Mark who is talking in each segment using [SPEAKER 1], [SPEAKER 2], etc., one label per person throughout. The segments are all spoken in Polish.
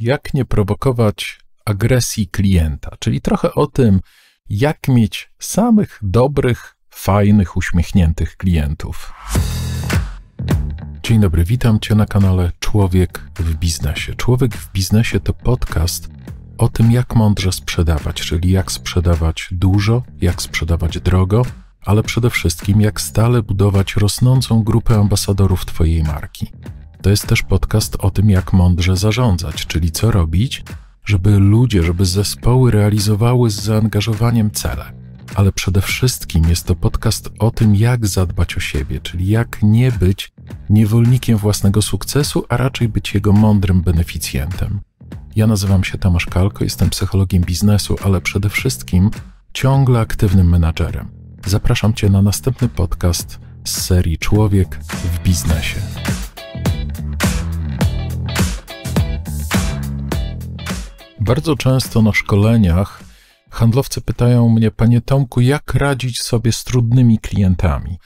[SPEAKER 1] jak nie prowokować agresji klienta, czyli trochę o tym, jak mieć samych dobrych, fajnych, uśmiechniętych klientów. Dzień dobry, witam Cię na kanale Człowiek w Biznesie. Człowiek w Biznesie to podcast o tym, jak mądrze sprzedawać, czyli jak sprzedawać dużo, jak sprzedawać drogo, ale przede wszystkim jak stale budować rosnącą grupę ambasadorów Twojej marki. To jest też podcast o tym, jak mądrze zarządzać, czyli co robić, żeby ludzie, żeby zespoły realizowały z zaangażowaniem cele. Ale przede wszystkim jest to podcast o tym, jak zadbać o siebie, czyli jak nie być niewolnikiem własnego sukcesu, a raczej być jego mądrym beneficjentem. Ja nazywam się Tomasz Kalko, jestem psychologiem biznesu, ale przede wszystkim ciągle aktywnym menadżerem. Zapraszam Cię na następny podcast z serii Człowiek w biznesie. Bardzo często na szkoleniach handlowcy pytają mnie, panie Tomku, jak radzić sobie z trudnymi klientami.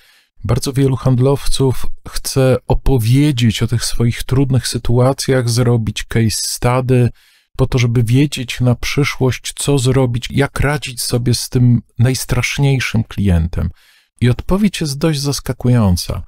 [SPEAKER 1] Bardzo wielu handlowców chce opowiedzieć o tych swoich trudnych sytuacjach, zrobić case study, po to, żeby wiedzieć na przyszłość, co zrobić, jak radzić sobie z tym najstraszniejszym klientem. I odpowiedź jest dość zaskakująca.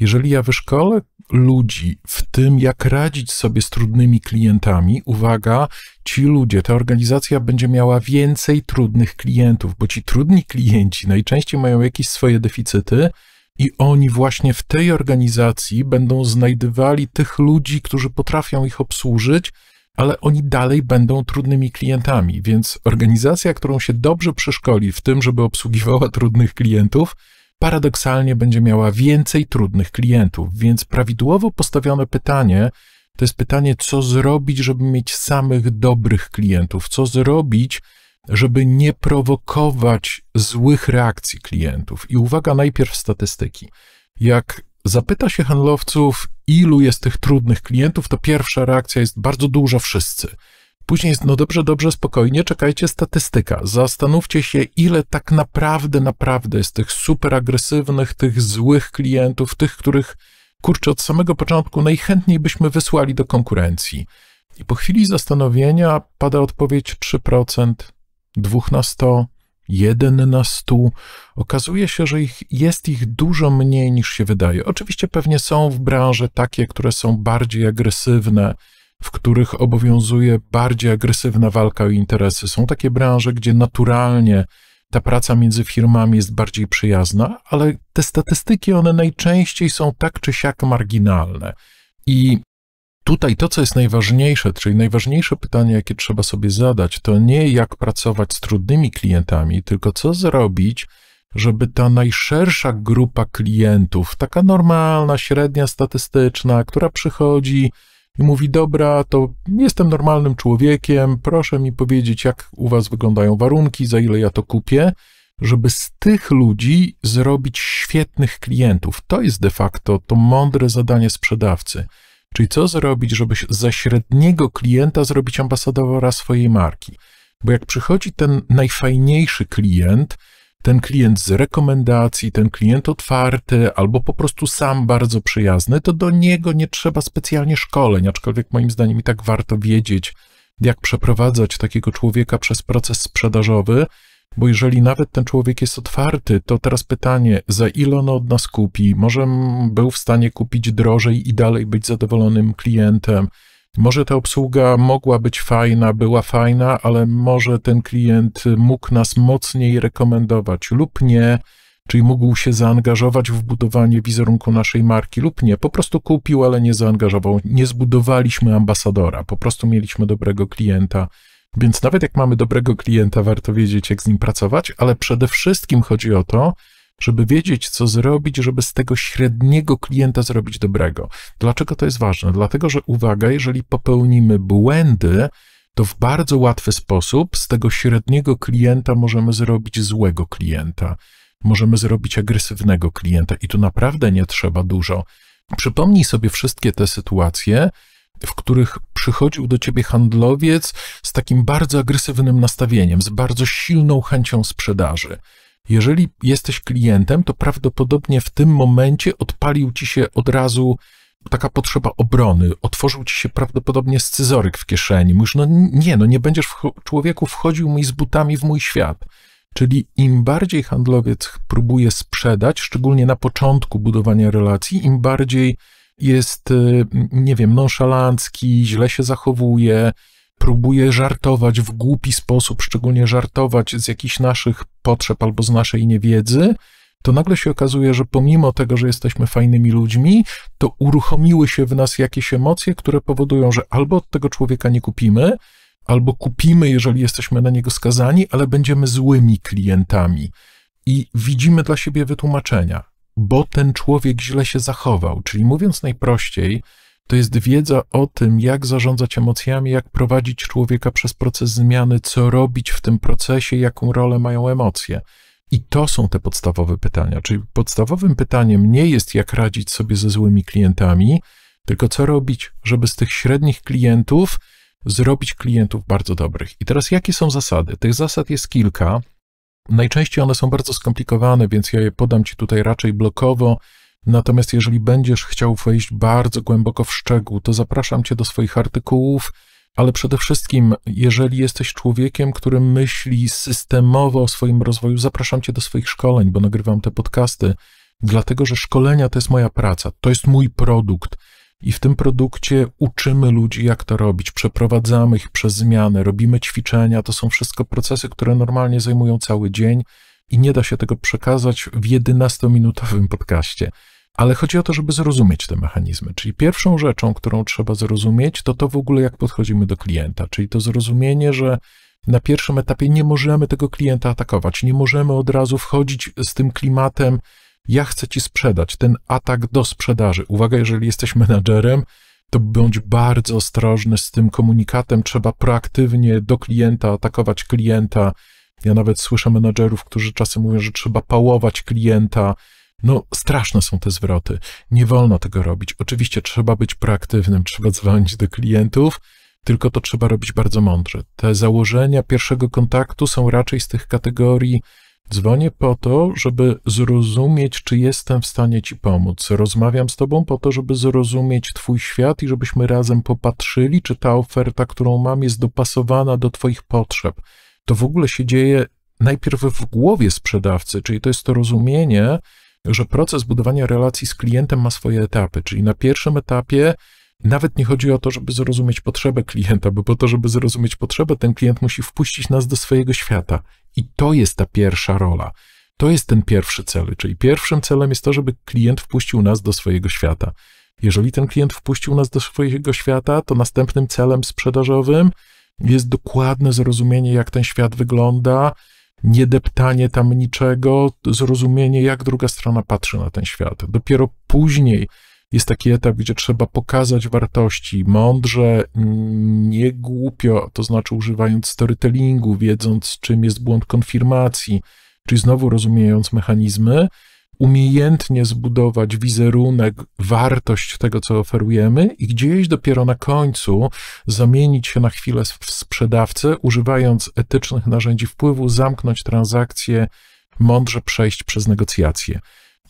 [SPEAKER 1] Jeżeli ja wyszkolę ludzi w tym, jak radzić sobie z trudnymi klientami, uwaga, ci ludzie, ta organizacja będzie miała więcej trudnych klientów, bo ci trudni klienci najczęściej mają jakieś swoje deficyty. I oni właśnie w tej organizacji będą znajdywali tych ludzi, którzy potrafią ich obsłużyć, ale oni dalej będą trudnymi klientami. Więc organizacja, którą się dobrze przeszkoli w tym, żeby obsługiwała trudnych klientów, paradoksalnie będzie miała więcej trudnych klientów. Więc prawidłowo postawione pytanie to jest pytanie, co zrobić, żeby mieć samych dobrych klientów, co zrobić, żeby nie prowokować złych reakcji klientów. I uwaga, najpierw statystyki. Jak zapyta się handlowców, ilu jest tych trudnych klientów, to pierwsza reakcja jest bardzo dużo wszyscy. Później jest, no dobrze, dobrze, spokojnie, czekajcie, statystyka. Zastanówcie się, ile tak naprawdę, naprawdę jest tych super agresywnych, tych złych klientów, tych, których, kurczę, od samego początku najchętniej byśmy wysłali do konkurencji. I po chwili zastanowienia pada odpowiedź 3%, 2 na 100, 1 na 100. Okazuje się, że ich, jest ich dużo mniej niż się wydaje. Oczywiście pewnie są w branży takie, które są bardziej agresywne, w których obowiązuje bardziej agresywna walka o interesy. Są takie branże, gdzie naturalnie ta praca między firmami jest bardziej przyjazna, ale te statystyki, one najczęściej są tak czy siak marginalne. I tutaj to, co jest najważniejsze, czyli najważniejsze pytanie, jakie trzeba sobie zadać, to nie jak pracować z trudnymi klientami, tylko co zrobić, żeby ta najszersza grupa klientów, taka normalna, średnia, statystyczna, która przychodzi i mówi: Dobra, to jestem normalnym człowiekiem, proszę mi powiedzieć, jak u was wyglądają warunki, za ile ja to kupię, żeby z tych ludzi zrobić świetnych klientów. To jest de facto to mądre zadanie sprzedawcy. Czyli co zrobić, żeby ze średniego klienta zrobić ambasadora swojej marki. Bo jak przychodzi ten najfajniejszy klient, ten klient z rekomendacji, ten klient otwarty albo po prostu sam bardzo przyjazny, to do niego nie trzeba specjalnie szkoleń, aczkolwiek moim zdaniem i tak warto wiedzieć, jak przeprowadzać takiego człowieka przez proces sprzedażowy, bo jeżeli nawet ten człowiek jest otwarty, to teraz pytanie, za ile on od nas kupi? Może był w stanie kupić drożej i dalej być zadowolonym klientem? Może ta obsługa mogła być fajna, była fajna, ale może ten klient mógł nas mocniej rekomendować lub nie, czyli mógł się zaangażować w budowanie wizerunku naszej marki lub nie. Po prostu kupił, ale nie zaangażował. Nie zbudowaliśmy ambasadora, po prostu mieliśmy dobrego klienta. Więc nawet jak mamy dobrego klienta, warto wiedzieć, jak z nim pracować, ale przede wszystkim chodzi o to, żeby wiedzieć, co zrobić, żeby z tego średniego klienta zrobić dobrego. Dlaczego to jest ważne? Dlatego, że uwaga, jeżeli popełnimy błędy, to w bardzo łatwy sposób z tego średniego klienta możemy zrobić złego klienta. Możemy zrobić agresywnego klienta i tu naprawdę nie trzeba dużo. Przypomnij sobie wszystkie te sytuacje, w których przychodził do ciebie handlowiec z takim bardzo agresywnym nastawieniem, z bardzo silną chęcią sprzedaży. Jeżeli jesteś klientem, to prawdopodobnie w tym momencie odpalił ci się od razu taka potrzeba obrony, otworzył ci się prawdopodobnie scyzoryk w kieszeni. Mówisz, no nie, no nie będziesz w, człowieku wchodził mi z butami w mój świat. Czyli im bardziej handlowiec próbuje sprzedać, szczególnie na początku budowania relacji, im bardziej jest, y, nie wiem, nonszalancki, źle się zachowuje, próbuje żartować w głupi sposób, szczególnie żartować z jakichś naszych potrzeb albo z naszej niewiedzy, to nagle się okazuje, że pomimo tego, że jesteśmy fajnymi ludźmi, to uruchomiły się w nas jakieś emocje, które powodują, że albo od tego człowieka nie kupimy, albo kupimy, jeżeli jesteśmy na niego skazani, ale będziemy złymi klientami. I widzimy dla siebie wytłumaczenia, bo ten człowiek źle się zachował. Czyli mówiąc najprościej, to jest wiedza o tym, jak zarządzać emocjami, jak prowadzić człowieka przez proces zmiany, co robić w tym procesie, jaką rolę mają emocje. I to są te podstawowe pytania. Czyli podstawowym pytaniem nie jest, jak radzić sobie ze złymi klientami, tylko co robić, żeby z tych średnich klientów zrobić klientów bardzo dobrych. I teraz, jakie są zasady? Tych zasad jest kilka. Najczęściej one są bardzo skomplikowane, więc ja je podam Ci tutaj raczej blokowo Natomiast jeżeli będziesz chciał wejść bardzo głęboko w szczegół, to zapraszam cię do swoich artykułów, ale przede wszystkim, jeżeli jesteś człowiekiem, który myśli systemowo o swoim rozwoju, zapraszam cię do swoich szkoleń, bo nagrywam te podcasty, dlatego że szkolenia to jest moja praca, to jest mój produkt. I w tym produkcie uczymy ludzi, jak to robić, przeprowadzamy ich przez zmiany, robimy ćwiczenia. To są wszystko procesy, które normalnie zajmują cały dzień i nie da się tego przekazać w 11-minutowym podcaście. Ale chodzi o to, żeby zrozumieć te mechanizmy. Czyli pierwszą rzeczą, którą trzeba zrozumieć, to to w ogóle, jak podchodzimy do klienta, czyli to zrozumienie, że na pierwszym etapie nie możemy tego klienta atakować, nie możemy od razu wchodzić z tym klimatem, ja chcę ci sprzedać, ten atak do sprzedaży. Uwaga, jeżeli jesteś menadżerem, to bądź bardzo ostrożny z tym komunikatem, trzeba proaktywnie do klienta atakować klienta. Ja nawet słyszę menadżerów, którzy czasem mówią, że trzeba pałować klienta, no, straszne są te zwroty. Nie wolno tego robić. Oczywiście trzeba być proaktywnym, trzeba dzwonić do klientów, tylko to trzeba robić bardzo mądrze. Te założenia pierwszego kontaktu są raczej z tych kategorii. Dzwonię po to, żeby zrozumieć, czy jestem w stanie ci pomóc. Rozmawiam z tobą po to, żeby zrozumieć twój świat i żebyśmy razem popatrzyli, czy ta oferta, którą mam, jest dopasowana do twoich potrzeb. To w ogóle się dzieje najpierw w głowie sprzedawcy, czyli to jest to rozumienie, że proces budowania relacji z klientem ma swoje etapy, czyli na pierwszym etapie nawet nie chodzi o to, żeby zrozumieć potrzebę klienta, bo po to, żeby zrozumieć potrzebę, ten klient musi wpuścić nas do swojego świata. I to jest ta pierwsza rola. To jest ten pierwszy cel, czyli pierwszym celem jest to, żeby klient wpuścił nas do swojego świata. Jeżeli ten klient wpuścił nas do swojego świata, to następnym celem sprzedażowym jest dokładne zrozumienie, jak ten świat wygląda, niedeptanie tam niczego, zrozumienie, jak druga strona patrzy na ten świat. Dopiero później jest taki etap, gdzie trzeba pokazać wartości mądrze, nie głupio, to znaczy używając storytellingu, wiedząc czym jest błąd konfirmacji, czyli znowu rozumiejąc mechanizmy, umiejętnie zbudować wizerunek, wartość tego, co oferujemy, i gdzieś dopiero na końcu zamienić się na chwilę w sprzedawcę, używając etycznych narzędzi wpływu, zamknąć transakcję, mądrze przejść przez negocjacje.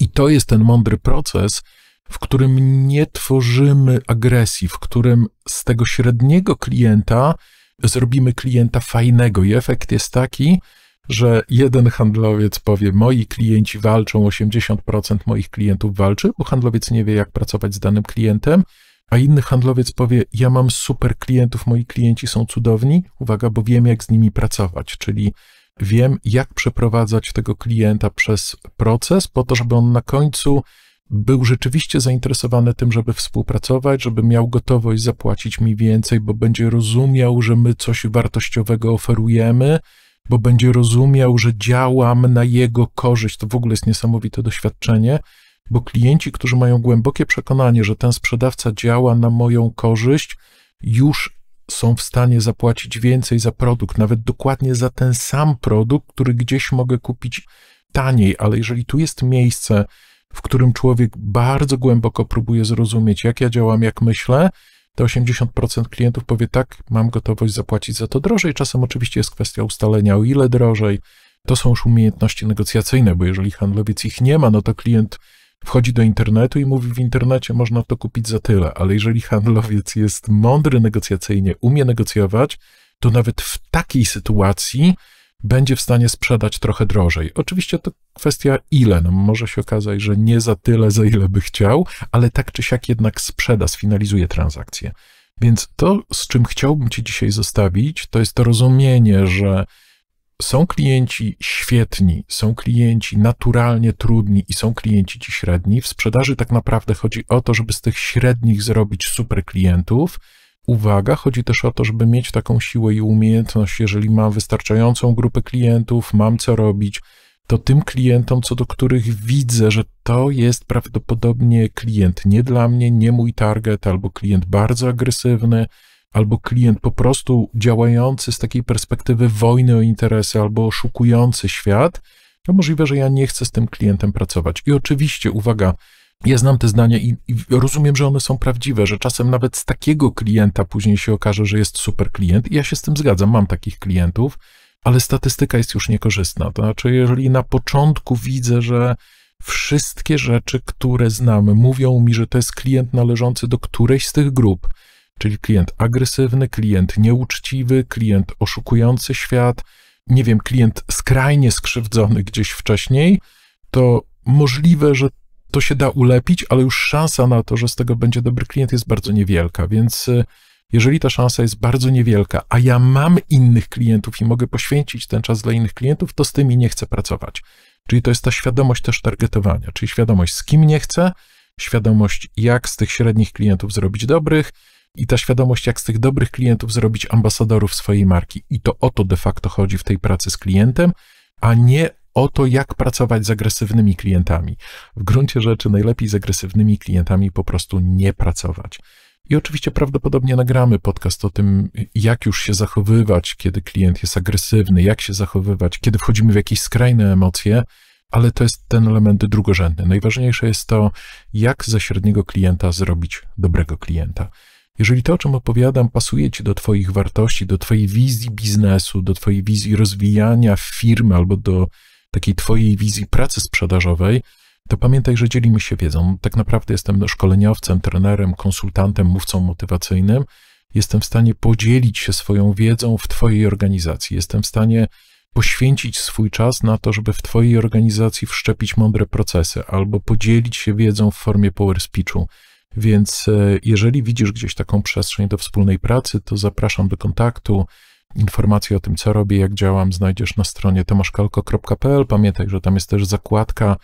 [SPEAKER 1] I to jest ten mądry proces, w którym nie tworzymy agresji, w którym z tego średniego klienta zrobimy klienta fajnego. I efekt jest taki, że jeden handlowiec powie, moi klienci walczą, 80% moich klientów walczy, bo handlowiec nie wie, jak pracować z danym klientem, a inny handlowiec powie, ja mam super klientów, moi klienci są cudowni, uwaga, bo wiem, jak z nimi pracować, czyli wiem, jak przeprowadzać tego klienta przez proces, po to, żeby on na końcu był rzeczywiście zainteresowany tym, żeby współpracować, żeby miał gotowość zapłacić mi więcej, bo będzie rozumiał, że my coś wartościowego oferujemy, bo będzie rozumiał, że działam na jego korzyść. To w ogóle jest niesamowite doświadczenie, bo klienci, którzy mają głębokie przekonanie, że ten sprzedawca działa na moją korzyść, już są w stanie zapłacić więcej za produkt, nawet dokładnie za ten sam produkt, który gdzieś mogę kupić taniej, ale jeżeli tu jest miejsce, w którym człowiek bardzo głęboko próbuje zrozumieć, jak ja działam, jak myślę, to 80% klientów powie tak, mam gotowość zapłacić za to drożej. Czasem oczywiście jest kwestia ustalenia, o ile drożej. To są już umiejętności negocjacyjne, bo jeżeli handlowiec ich nie ma, no to klient wchodzi do internetu i mówi, w internecie można to kupić za tyle, ale jeżeli handlowiec jest mądry negocjacyjnie, umie negocjować, to nawet w takiej sytuacji będzie w stanie sprzedać trochę drożej. Oczywiście to Kwestia ile, no może się okazać, że nie za tyle, za ile by chciał, ale tak czy siak jednak sprzeda, sfinalizuje transakcję. Więc to, z czym chciałbym Ci dzisiaj zostawić, to jest to rozumienie, że są klienci świetni, są klienci naturalnie trudni i są klienci ci średni. W sprzedaży tak naprawdę chodzi o to, żeby z tych średnich zrobić super klientów. Uwaga, chodzi też o to, żeby mieć taką siłę i umiejętność, jeżeli mam wystarczającą grupę klientów, mam co robić, to tym klientom, co do których widzę, że to jest prawdopodobnie klient nie dla mnie, nie mój target, albo klient bardzo agresywny, albo klient po prostu działający z takiej perspektywy wojny o interesy, albo oszukujący świat, to możliwe, że ja nie chcę z tym klientem pracować. I oczywiście, uwaga, ja znam te zdania i, i, rozumiem, że one są prawdziwe, że czasem nawet z takiego klienta później się okaże, że jest super klient. I ja się z tym zgadzam, mam takich klientów ale statystyka jest już niekorzystna. To znaczy, jeżeli na początku widzę, że wszystkie rzeczy, które znamy, mówią mi, że to jest klient należący do którejś z tych grup, czyli klient agresywny, klient nieuczciwy, klient oszukujący świat, nie wiem, klient skrajnie skrzywdzony gdzieś wcześniej, to możliwe, że to się da ulepić, ale już szansa na to, że z tego będzie dobry klient jest bardzo niewielka, więc y, jeżeli ta szansa jest bardzo niewielka, a ja mam innych klientów i mogę poświęcić ten czas dla innych klientów, to z tymi nie chcę pracować. Czyli to jest ta świadomość też targetowania, czyli świadomość z kim nie chcę, świadomość jak z tych średnich klientów zrobić dobrych i ta świadomość jak z tych dobrych klientów zrobić ambasadorów swojej marki. I to o to de facto chodzi w tej pracy z klientem, a nie o to, jak pracować z agresywnymi klientami. W gruncie rzeczy najlepiej z agresywnymi klientami po prostu nie pracować. I oczywiście prawdopodobnie nagramy podcast o tym, jak już się zachowywać, kiedy klient jest agresywny, jak się zachowywać, kiedy wchodzimy w jakieś skrajne emocje, ale to jest ten element drugorzędny. Najważniejsze jest to, jak ze średniego klienta zrobić dobrego klienta. Jeżeli to, o czym opowiadam, pasuje Ci do Twoich wartości, do Twojej wizji biznesu, do Twojej wizji rozwijania firmy albo do takiej Twojej wizji pracy sprzedażowej, to pamiętaj, że dzielimy się wiedzą. Tak naprawdę jestem szkoleniowcem, trenerem, konsultantem, mówcą motywacyjnym. Jestem w stanie podzielić się swoją wiedzą w Twojej organizacji. Jestem w stanie poświęcić swój czas na to, żeby w Twojej organizacji wszczepić mądre procesy albo podzielić się wiedzą w formie power speechu. Więc e, jeżeli widzisz gdzieś taką przestrzeń do wspólnej pracy, to zapraszam do kontaktu. Informacje o tym, co robię, jak działam, znajdziesz na stronie tomaszkalko.pl. Pamiętaj, że tam jest też zakładka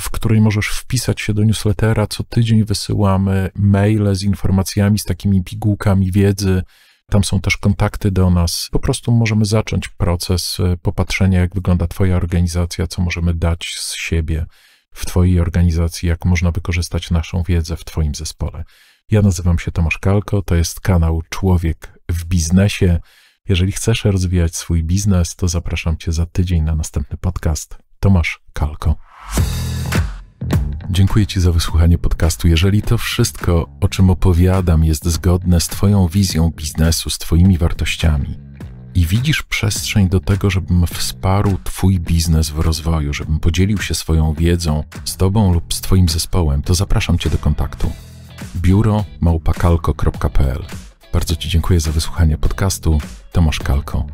[SPEAKER 1] w której możesz wpisać się do newslettera. Co tydzień wysyłamy maile z informacjami, z takimi pigułkami wiedzy. Tam są też kontakty do nas. Po prostu możemy zacząć proces e, popatrzenia, jak wygląda Twoja organizacja, co możemy dać z siebie w Twojej organizacji, jak można wykorzystać naszą wiedzę w Twoim zespole. Ja nazywam się Tomasz Kalko, to jest kanał Człowiek w Biznesie. Jeżeli chcesz rozwijać swój biznes, to zapraszam Cię za tydzień na następny podcast. Tomasz Kalko. Dziękuję Ci za wysłuchanie podcastu. Jeżeli to wszystko, o czym opowiadam, jest zgodne z Twoją wizją biznesu, z Twoimi wartościami i widzisz przestrzeń do tego, żebym wsparł Twój biznes w rozwoju, żebym podzielił się swoją wiedzą z Tobą lub z Twoim zespołem, to zapraszam Cię do kontaktu. Biuro małpakalko.pl Bardzo Ci dziękuję za wysłuchanie podcastu. Tomasz Kalko.